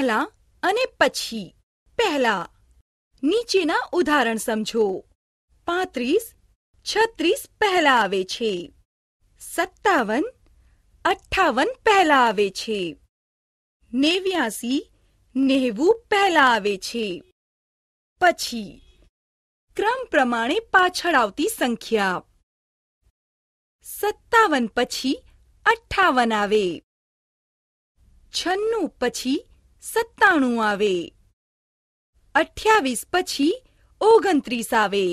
પહેલા અને પછી પહેલા નીચેના ઉદાહરણ સમજો પાંત્રીસ છત્રીસ પહેલા આવે છે સત્તાવન અઠાવન પહેલા આવે છે નેવ્યાસી નેહવું પહેલા આવે છે પછી ક્રમ પ્રમાણે પાછળ આવતી સંખ્યા સત્તાવન પછી અઠાવન આવે છન્નું પછી સત્તાણું આવે અઠ્યાવીસ પછી ઓગણત્રીસ આવે